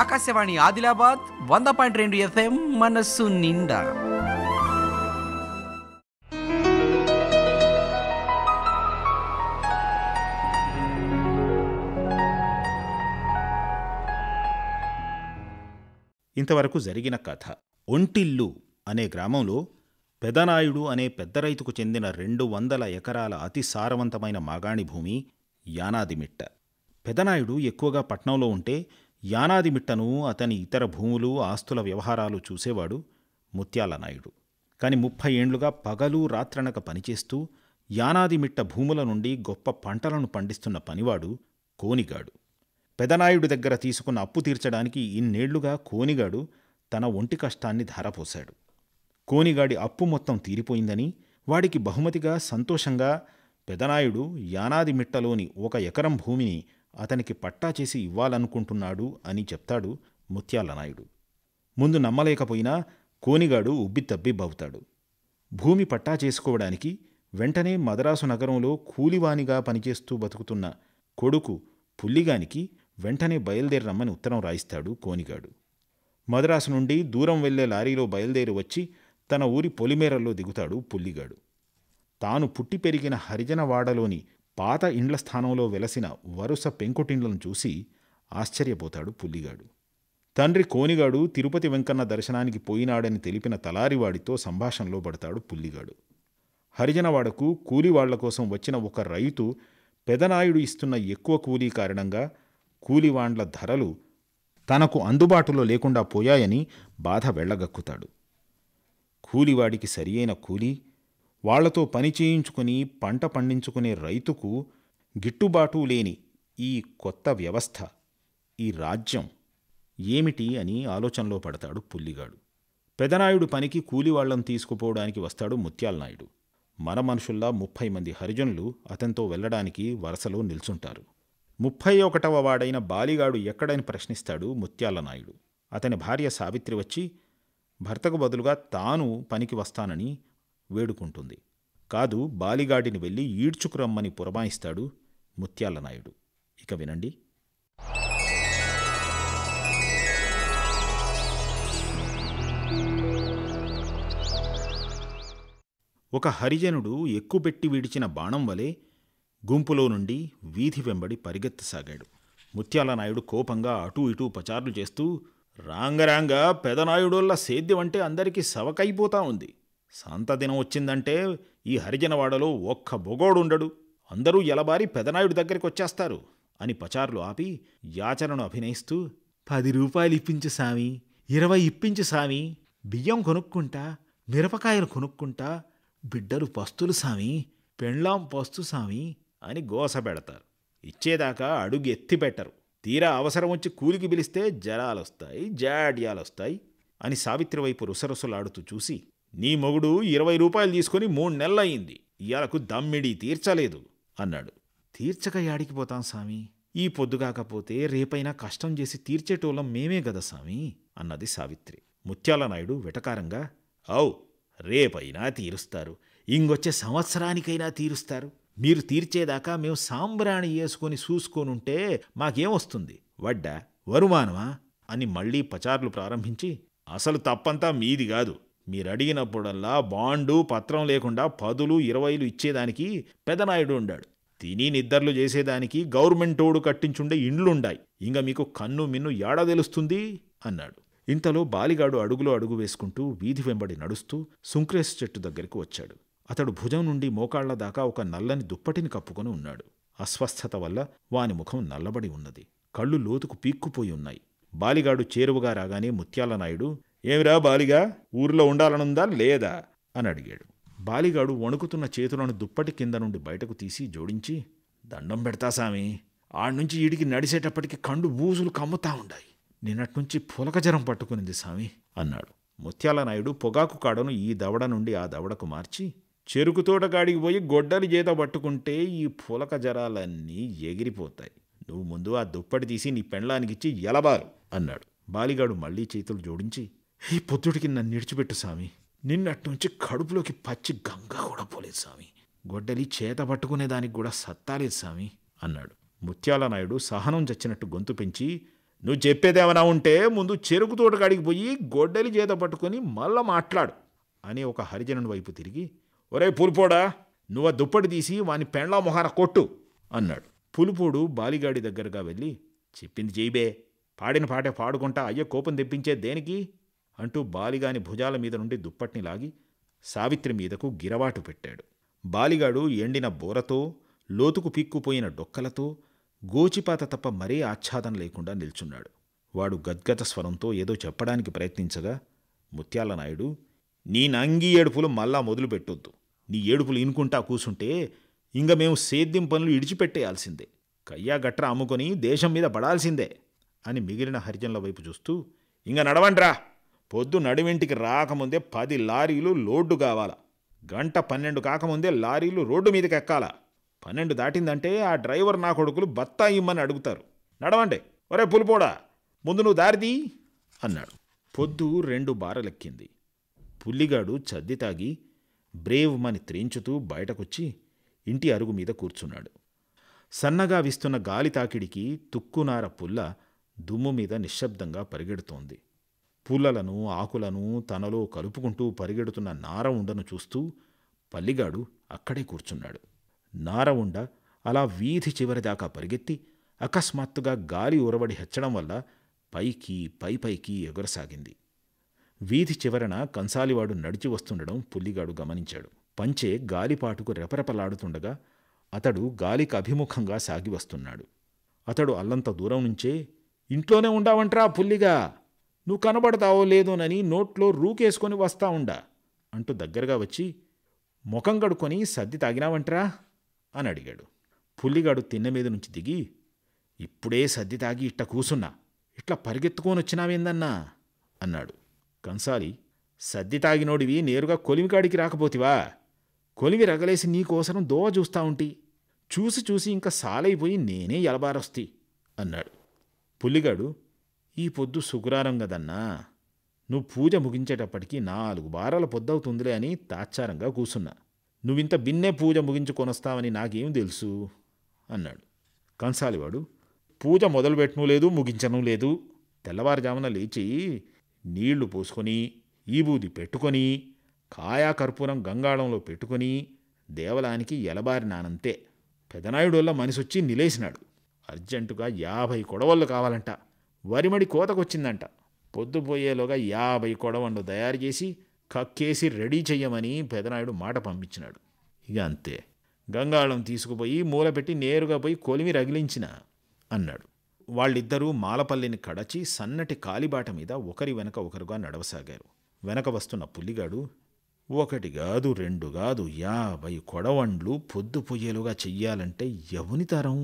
ఆకాశవాణి ఆదిలాబాద్ వంద పాయింట్ రెండు ఎఫ్ఎం మనస్సు నిండా ఇంతవరకు జరిగిన కథ ఒంటిల్లు అనే గ్రామంలో పెదనాయుడు అనే పెద్ద రైతుకు చెందిన రెండు వందల ఎకరాల అతి సారవంతమైన మాగాణి భూమి యానాదిమిట్ట పెదనాయుడు ఎక్కువగా పట్నంలో ఉంటే యానాదిమిట్టను అతని ఇతర భూములు ఆస్తుల వ్యవహారాలు చూసేవాడు ముత్యాలనాయుడు కాని ముప్పై ఏండ్లుగా పగలు రాత్రనక పనిచేస్తూ యానాదిమిట్ట భూముల నుండి గొప్ప పంటలను పండిస్తున్న పనివాడు కోనిగాడు పెదనాయుడి దగ్గర తీసుకున్న అప్పు తీర్చడానికి ఇన్నేళ్లుగా కోనిగాడు తన ఒంటి కష్టాన్ని ధారపోశాడు కోనిగాడి అప్పు మొత్తం తీరిపోయిందని వాడికి బహుమతిగా సంతోషంగా పెదనాయుడు యానాదిమిట్టలోని ఒక ఎకరం భూమిని అతనికి పట్టా చేసి ఇవ్వాలనుకుంటున్నాడు అని చెప్తాడు ముత్యాలనాయుడు ముందు నమ్మలేకపోయినా కోనిగాడు ఉబ్బితబ్బిబ్బవుతాడు భూమి పట్టా చేసుకోవడానికి వెంటనే మద్రాసు నగరంలో కూలివానిగా పనిచేస్తూ బతుకుతున్న కొడుకు పుల్లిగానికి వెంటనే బయలుదేరమ్మని ఉత్తరం రాయిస్తాడు కోనిగాడు మద్రాసు నుండి దూరం వెళ్లే లారీలో బయలుదేరి వచ్చి తన ఊరి పొలిమేరల్లో దిగుతాడు పుల్లిగాడు తాను పుట్టి పెరిగిన హరిజనవాడలోని పాత ఇండ్ల స్థానంలో వెలసిన వరుస పెంకుటిండ్లను చూసి ఆశ్చర్యపోతాడు పుల్లిగాడు తండ్రి కోనిగాడు తిరుపతి వెంకన్న దర్శనానికి పోయినాడని తెలిపిన తలారివాడితో సంభాషణలో పడతాడు పుల్లిగాడు హరిజనవాడకు కూలివాళ్ల కోసం వచ్చిన ఒక రైతు పెదనాయుడు ఇస్తున్న ఎక్కువ కూలీ కారణంగా కూలివాండ్ల ధరలు తనకు అందుబాటులో లేకుండా పోయాయని బాధ వెళ్ళగక్కుతాడు కూలివాడికి సరియైన కూలీ వాళ్లతో పని చేయించుకుని పంట పండించుకునే రైతుకు గిట్టుబాటు లేని ఈ కొత్త వ్యవస్థ ఈ రాజ్యం ఏమిటి అని ఆలోచనలో పడతాడు పుల్లిగాడు పెదనాయుడు పనికి కూలివాళ్లం తీసుకుపోవడానికి వస్తాడు ముత్యాలనాయుడు మన మనుషుల్లా ముప్పై మంది హరిజనులు అతనితో వెళ్లడానికి వరసలో నిల్చుంటారు ముప్పై ఒకటవ వాడైన బాలిగాడు ఎక్కడని ప్రశ్నిస్తాడు ముత్యాలనాయుడు అతని భార్య సావిత్రి వచ్చి భర్తకు బదులుగా తాను పనికి వస్తానని వేడుకుంటుంది కాదు బాలిగాడిని వెళ్ళి ఈడ్చుకురమ్మని పురమాయిస్తాడు ముత్యాలనాయుడు ఇక వినండి ఒక హరిజనుడు ఎక్కుపెట్టి విడిచిన బాణం వలె గుంపులో నుండి వీధి వెంబడి పరిగెత్తసాగాడు ముత్యాలనాయుడు కోపంగా అటూ ఇటూ పచార్లు చేస్తూ రాంగరాంగ పెదనాయుడోళ్ళ సేద్యం అంటే అందరికీ సవకైపోతా ఉంది సంతదినం వచ్చిందంటే ఈ హరిజనవాడలో ఒక్క బొగోడుండడు అందరూ ఎలబారి పెదనాయుడి దగ్గరికి వచ్చేస్తారు అని పచారులు ఆపి యాచనను అభినయిస్తూ పది రూపాయలు ఇప్పించు సామి ఇరవై ఇప్పించు సామి బియ్యం కొనుక్కుంటా మిరపకాయలు కొనుక్కుంటా బిడ్డలు పస్తులు సామి పెండ్లాం పస్తు సామి అని గోస పెడతారు ఇచ్చేదాకా అడుగు ఎత్తి పెట్టరు తీరా అవసరం వచ్చి కూలికి పిలిస్తే జలాలొస్తాయి జాడ్యాలొస్తాయి అని సావిత్రివైపు రుసరుసలాడుతూ చూసి నీ మొగుడు ఇరవై రూపాయలు తీసుకుని మూడు నెలలయ్యింది ఇయాలకు దమ్మిడి తీర్చలేదు అన్నాడు తీర్చక యాడికి పోతాం సామి ఈ పొద్దు కాకపోతే రేపైనా కష్టం చేసి తీర్చేటోళ్ళం మేమే గదా సామి అన్నది సావిత్రి ముత్యాల నాయుడు వెటకారంగా ఔ రేపైనా తీరుస్తారు ఇంకొచ్చే సంవత్సరానికైనా తీరుస్తారు మీరు తీర్చేదాకా మేము సాంబ్రాణి వేసుకొని చూసుకొనుంటే మాకేమొస్తుంది వడ్డా వరుమానమా అని మళ్లీ పచారులు ప్రారంభించి అసలు తప్పంతా మీది కాదు మీరు అడిగినప్పుడల్లా బాండు పత్రం లేకుండా పదులు ఇరవైలు ఇచ్చేదానికి పెదనాయుడు ఉండాడు తిని నిద్దర్లు చేసేదానికి గవర్నమెంట్ తోడు కట్టించుండే ఇండ్లుండాయి ఇంకా మీకు కన్ను మిన్ను ఏడా తెలుస్తుంది అన్నాడు ఇంతలో బాలిగాడు అడుగులో అడుగు వేసుకుంటూ వీధి వెంబడి నడుస్తూ సుంక్రేస్ చెట్టు దగ్గరికి వచ్చాడు అతడు భుజం నుండి మోకాళ్ల దాకా ఒక నల్లని దుప్పటిని కప్పుకొని ఉన్నాడు అస్వస్థత వల్ల వాని ముఖం నల్లబడి ఉన్నది కళ్ళు లోతుకు పీక్కుపోయి ఉన్నాయి బాలిగాడు చేరువగా రాగానే ముత్యాలనాయుడు ఏమిరా బాలిగా ఊరిలో ఉండాలనుందా లేదా అని అడిగాడు బాలిగాడు వణుకుతున్న చేతులను దుప్పటి కింద నుండి బయటకు తీసి జోడించి దండం పెడతా సామి ఆడ్నుంచి ఈడికి నడిసేటప్పటికి కండు బూజులు కమ్ముతా ఉండాయి నిన్నట్నుంచి జ్వరం పట్టుకునింది సామి అన్నాడు ముత్యాల నాయుడు పొగాకు కాడను ఈ దవడ నుండి ఆ దవడకు మార్చి చెరుకు తోట కాడికి పోయి గొడ్డలి చేత పట్టుకుంటే ఈ పులక జరాలన్నీ ఎగిరిపోతాయి నువ్వు ముందు ఆ దుప్పటి తీసి నీ పెండ్లానికిచ్చి ఎలబారు అన్నాడు బాలిగాడు మళ్లీ చేతులు జోడించి ఈ పొద్దుడికి నన్ను నిడిచిపెట్టు స్వామి నిన్నట్టు నుంచి కడుపులోకి పచ్చి గంగ కూడా పోలేదు స్వామి గొడ్డలి చేత పట్టుకునేదానికి కూడా సత్తాలేదు స్వామి అన్నాడు ముత్యాల నాయుడు సహనం చచ్చినట్టు గొంతు పెంచి నువ్వు చెప్పేదేమైనా ఉంటే ముందు చెరుకు తోటకాడికి పోయి గొడ్డలి చేత పట్టుకొని మళ్ళా మాట్లాడు అని ఒక హరిజనుడి వైపు తిరిగి ఒరే పులిపోడా నువ్వు దుప్పటి తీసి వాని పెండ్లా మొహార కొట్టు అన్నాడు పులిపోడు బాలిగాడి దగ్గరగా వెళ్ళి చెప్పింది జైబే పాడిన పాటే పాడుకుంటా అయ్యే కోపం తెప్పించే దేనికి అంటూ బాలిగాని భుజాల మీద నుండి దుప్పట్ని లాగి సావిత్రి మీదకు గిరవాటు పెట్టాడు బాలిగాడు ఎండిన బోరతో లోతుకు పీక్కుపోయిన డొక్కలతో గోచిపాత తప్ప మరీ ఆచ్ఛాదన లేకుండా నిల్చున్నాడు వాడు గద్గత స్వరంతో ఏదో చెప్పడానికి ప్రయత్నించగా ముత్యాలనాయుడు నీ నంగి ఏడుపులు మళ్ళా మొదలు పెట్టొద్దు నీ ఏడుపులు ఇనుకుంటా కూసుంటే ఇంక మేము సేద్యం పనులు ఇడిచిపెట్టేయాల్సిందే కయ్యా గట్ర అమ్ముకొని దేశం మీద పడాల్సిందే అని మిగిలిన హరిజనుల వైపు చూస్తూ ఇంక నడవండ్రా పొద్దు నడివింటికి రాకముందే పది లారీలు లోడ్డు కావాల గంట పన్నెండు కాకముందే లారీలు రోడ్డు మీదకి ఎక్కాల పన్నెండు దాటిందంటే ఆ డ్రైవర్ నా కొడుకులు బత్తా ఇమ్మని అడుగుతారు నడవండి ఒరే పులిపోడా ముందు నువ్వు దారిది అన్నాడు పొద్దు రెండు బారలెక్కింది పుల్లిగాడు చద్ది తాగి బ్రేవ్ మని త్రించుతూ బయటకొచ్చి ఇంటి అరుగు మీద కూర్చున్నాడు సన్నగా విస్తున్న గాలి తాకిడికి తుక్కునార పుల్ల దుమ్ము మీద నిశ్శబ్దంగా పరిగెడుతోంది పూలలను ఆకులను తనలో కలుపుకుంటూ పరిగెడుతున్న నార ఉండను చూస్తూ పల్లిగాడు అక్కడే కూర్చున్నాడు నార ఉండ అలా వీధి చివరిదాకా పరిగెత్తి అకస్మాత్తుగా గాలి ఉరవడి హెచ్చడం వల్ల పైకి పైకి ఎగురసాగింది వీధి చివరన కంసాలివాడు నడిచి వస్తుండడం పుల్లిగాడు గమనించాడు పంచే గాలిపాటుకు రెపరెపలాడుతుండగా అతడు గాలికి అభిముఖంగా సాగి వస్తున్నాడు అతడు అల్లంత దూరం నుంచే ఇంట్లోనే ఉండావంట్రా పుల్లిగా నువ్వు కనబడతావో లేదోనని నోట్లో రూకేసుకొని వస్తా ఉండా అంటూ దగ్గరగా వచ్చి ముఖం కడుక్కొని సర్ది తాగినావంటరా అని అడిగాడు పుల్లిగాడు తిన్న మీద నుంచి దిగి ఇప్పుడే సర్ది తాగి ఇట్ట కూసున్నా ఇట్లా పరిగెత్తుకొని వచ్చినావేందన్నా అన్నాడు కంసాలి సర్ది తాగినోడివి నేరుగా కొలిమికాడికి రాకపోతివా కొలిమి రగలేసి నీకోసరం దోవ చూస్తా ఉంటి చూసి చూసి ఇంకా సాలైపోయి నేనే ఎలబారొస్తి అన్నాడు పుల్లిగాడు ఈ పొద్దు శుక్రారం కదన్నా నువ్వు పూజ ముగించేటప్పటికి నాలుగు వారాల పొద్దవుతుందిలే అని తాచారంగా కూసున్నా నువ్వింత బిన్నే పూజ ముగించుకొనొస్తావని నాకేం తెలుసు అన్నాడు కంసాలివాడు పూజ మొదలుపెట్టను లేదు ముగించను లేదు తెల్లవారుజామున లేచి నీళ్లు పోసుకొని ఈబూది పెట్టుకొని కాయాకర్పూరం గంగాళంలో పెట్టుకొని దేవలానికి ఎలబారినానంతే పెదనాయుడోళ్ళ మనిషొచ్చి నిలేసినాడు అర్జెంటుగా యాభై కొడవళ్ళు కావాలంట వరిమడి కోతకొచ్చిందంట పొద్దుపోయేలోగా యాభై కొడవండు తయారు చేసి కక్కేసి రెడీ చెయ్యమని పెదనాయుడు మాట పంపించినాడు ఇక అంతే గంగాళం తీసుకుపోయి మూలపెట్టి నేరుగా పోయి కొలిమి రగిలించిన అన్నాడు వాళ్ళిద్దరూ మాలపల్లిని కడచి సన్నటి కాలిబాట మీద ఒకరి వెనక ఒకరుగా నడవసాగారు వెనక వస్తున్న పుల్లిగాడు ఒకటి కాదు రెండు కాదు యాభై కొడవండ్లు పొద్దుపోయేలుగా చెయ్యాలంటే ఎవని తరం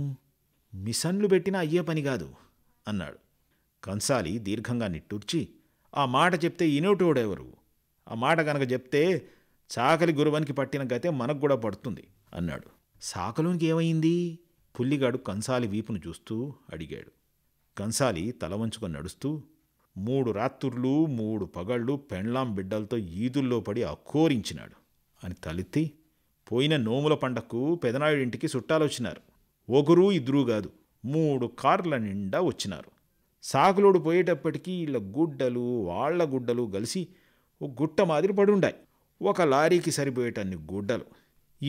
మిసన్లు పెట్టినా అయ్యే పని కాదు అన్నాడు కంసాలి దీర్ఘంగా నిట్టూర్చి ఆ మాట చెప్తే ఇనోటోడెవరు ఆ మాట గనక చెప్తే చాకలి గురువనికి పట్టిన గతే మనకు కూడా పడుతుంది అన్నాడు సాకలోనికి ఏమైంది పుల్లిగాడు కంసాలి వీపును చూస్తూ అడిగాడు కంసాలి తల వంచుకొని నడుస్తూ మూడు రాత్రులు మూడు పగళ్ళు పెండ్లాం బిడ్డలతో ఈదుల్లో పడి అక్కోరించినాడు అని తలెత్తి పోయిన నోముల పండకు పెదనాయుడింటికి చుట్టాలొచ్చినారు ఒకరూ ఇద్దరూ కాదు మూడు కార్ల నిండా వచ్చినారు సాగులోడు పోయేటప్పటికీ వీళ్ళ గుడ్డలు వాళ్ళ గుడ్డలు కలిసి ఓ గుట్ట మాదిరి పడుండాయి ఒక లారీకి సరిపోయేటన్ని గుడ్డలు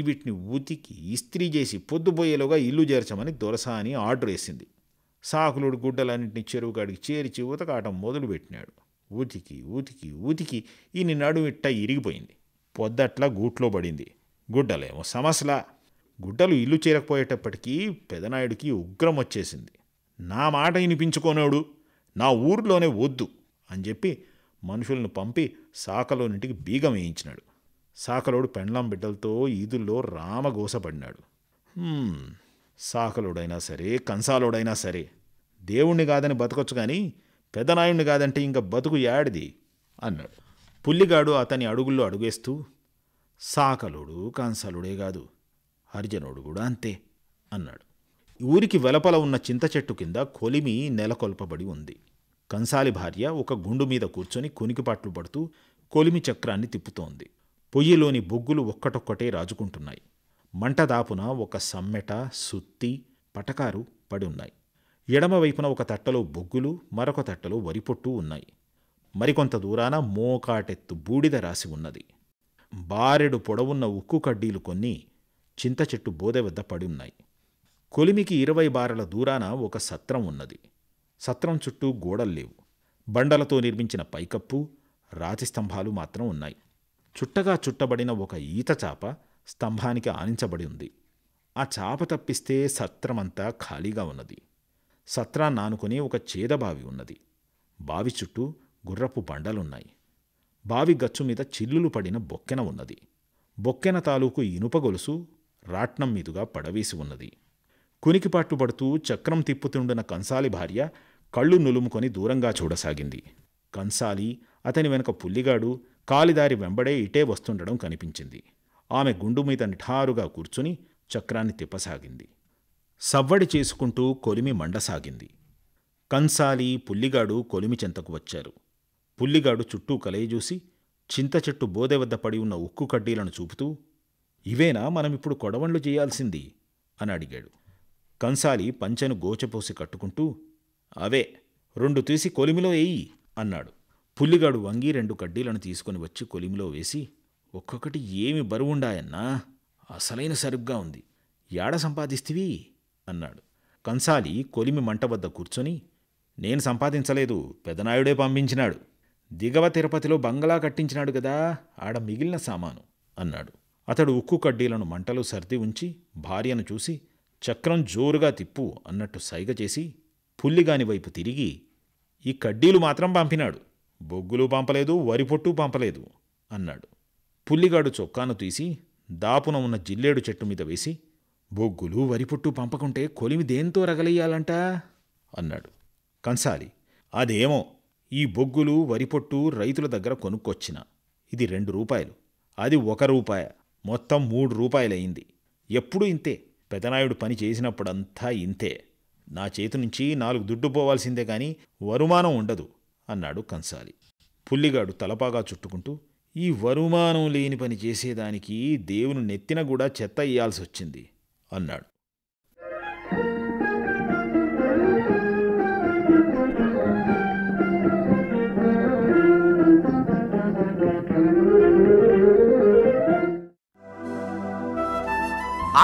వీటిని ఉతికి ఇస్త్రీ చేసి పొద్దుపోయేలోగా ఇల్లు చేర్చమని అని ఆర్డర్ వేసింది సాకులుడు గుడ్డలన్నింటినీ చెరువు కాడికి చేర్చి ఉతకాటం మొదలుపెట్టినాడు ఉతికి ఉతికి ఉతికి ఈయన నడుమిట్ట ఇరిగిపోయింది పొద్దట్లా గూట్లో పడింది గుడ్డలేమో సమస్యలా గుడ్డలు ఇల్లు చేరకపోయేటప్పటికీ పెదనాయుడికి ఉగ్రం వచ్చేసింది నా మాట వినిపించుకోనోడు నా ఊర్లోనే వద్దు అని చెప్పి మనుషులను పంపి సాకలోనింటికి బీగం వేయించినాడు సాకలోడు పెండ్లాం బిడ్డలతో ఈదుల్లో రామగోసపడినాడు సాకలోడైనా సరే కంసాలోడైనా సరే దేవుణ్ణి కాదని బతకొచ్చు కానీ పెదనాయుణ్ణి కాదంటే ఇంకా బతుకు యాడిది అన్నాడు పుల్లిగాడు అతని అడుగుల్లో అడుగేస్తూ సాకలుడు కంసలుడే కాదు హరిజనుడు కూడా అంతే అన్నాడు ఊరికి వెలపల ఉన్న చింత చెట్టు కింద కొలిమి నెలకొల్పబడి ఉంది కంసాలి భార్య ఒక గుండు మీద కూర్చొని కునికిపాట్లు పడుతూ కొలిమి చక్రాన్ని తిప్పుతోంది పొయ్యిలోని బొగ్గులు ఒక్కటొక్కటే రాజుకుంటున్నాయి మంట దాపున ఒక సమ్మెట సుత్తి పటకారు పడి ఉన్నాయి ఎడమవైపున ఒక తట్టలో బొగ్గులు మరొక తట్టలో వరిపొట్టు ఉన్నాయి మరికొంత దూరాన మోకాటెత్తు బూడిద రాసి ఉన్నది బారెడు పొడవున్న ఉక్కు కడ్డీలు కొన్ని చింత చెట్టు బోదె వద్ద పడి ఉన్నాయి కొలిమికి ఇరవై బారల దూరాన ఒక సత్రం ఉన్నది సత్రం చుట్టూ గోడల్లేవు బండలతో నిర్మించిన పైకప్పు రాతి స్తంభాలు మాత్రం ఉన్నాయి చుట్టగా చుట్టబడిన ఒక ఈత చాప స్తంభానికి ఆనించబడి ఉంది ఆ చాప తప్పిస్తే సత్రమంతా ఖాళీగా ఉన్నది సత్రాన్ని ఆనుకుని ఒక చేదబావి ఉన్నది బావి చుట్టూ గుర్రపు బండలున్నాయి బావి గచ్చు మీద చిల్లులు పడిన బొక్కెన ఉన్నది బొక్కెన తాలూకు ఇనుప గొలుసు రాట్నం మీదుగా పడవేసి ఉన్నది కునికిపాట్లు పడుతూ చక్రం తిప్పుతుండిన కంసాలి భార్య కళ్ళు నులుముకొని దూరంగా చూడసాగింది కంసాలి అతని వెనక పుల్లిగాడు కాలిదారి వెంబడే ఇటే వస్తుండడం కనిపించింది ఆమె గుండు మీద నిఠారుగా కూర్చుని చక్రాన్ని తిప్పసాగింది సవ్వడి చేసుకుంటూ కొలిమి మండసాగింది కంసాలి పుల్లిగాడు కొలిమి చెంతకు వచ్చారు పుల్లిగాడు చుట్టూ కలయజూసి చింత చెట్టు బోదె వద్ద పడి ఉన్న ఉక్కు కడ్డీలను చూపుతూ ఇవేనా మనమిప్పుడు కొడవండ్లు చేయాల్సింది అని అడిగాడు కంసాలి పంచెను గోచపోసి కట్టుకుంటూ అవే రెండు తీసి కొలిమిలో వేయి అన్నాడు పుల్లిగాడు వంగి రెండు కడ్డీలను తీసుకుని వచ్చి కొలిమిలో వేసి ఒక్కొక్కటి ఏమి బరువుండాయన్నా అసలైన సరుగ్గా ఉంది యాడ సంపాదిస్తివి అన్నాడు కంసాలి కొలిమి మంట వద్ద కూర్చొని నేను సంపాదించలేదు పెదనాయుడే పంపించినాడు దిగవ తిరుపతిలో బంగళా కట్టించినాడు కదా ఆడ మిగిలిన సామాను అన్నాడు అతడు ఉక్కు కడ్డీలను మంటలో సర్ది ఉంచి భార్యను చూసి చక్రం జోరుగా తిప్పు అన్నట్టు సైగ చేసి పుల్లిగాని వైపు తిరిగి ఈ కడ్డీలు మాత్రం పంపినాడు బొగ్గులు పంపలేదు వరిపొట్టు పంపలేదు అన్నాడు పుల్లిగాడు చొక్కాను తీసి దాపున ఉన్న జిల్లేడు చెట్టు మీద వేసి బొగ్గులు వరిపొట్టు పంపకుంటే కొలిమి దేంతో రగలెయ్యాలంట అన్నాడు కంసాలి అదేమో ఈ బొగ్గులు వరిపొట్టు రైతుల దగ్గర కొనుక్కొచ్చిన ఇది రెండు రూపాయలు అది ఒక రూపాయ మొత్తం మూడు రూపాయలయింది ఎప్పుడూ ఇంతే పెదనాయుడు పని చేసినప్పుడంతా ఇంతే నా చేతి నుంచి నాలుగు దుడ్డు పోవాల్సిందే కానీ వరుమానం ఉండదు అన్నాడు కంసాలి పుల్లిగాడు తలపాగా చుట్టుకుంటూ ఈ వరుమానం లేని పని చేసేదానికి దేవుని నెత్తిన కూడా చెత్త ఇయ్యాల్సొచ్చింది అన్నాడు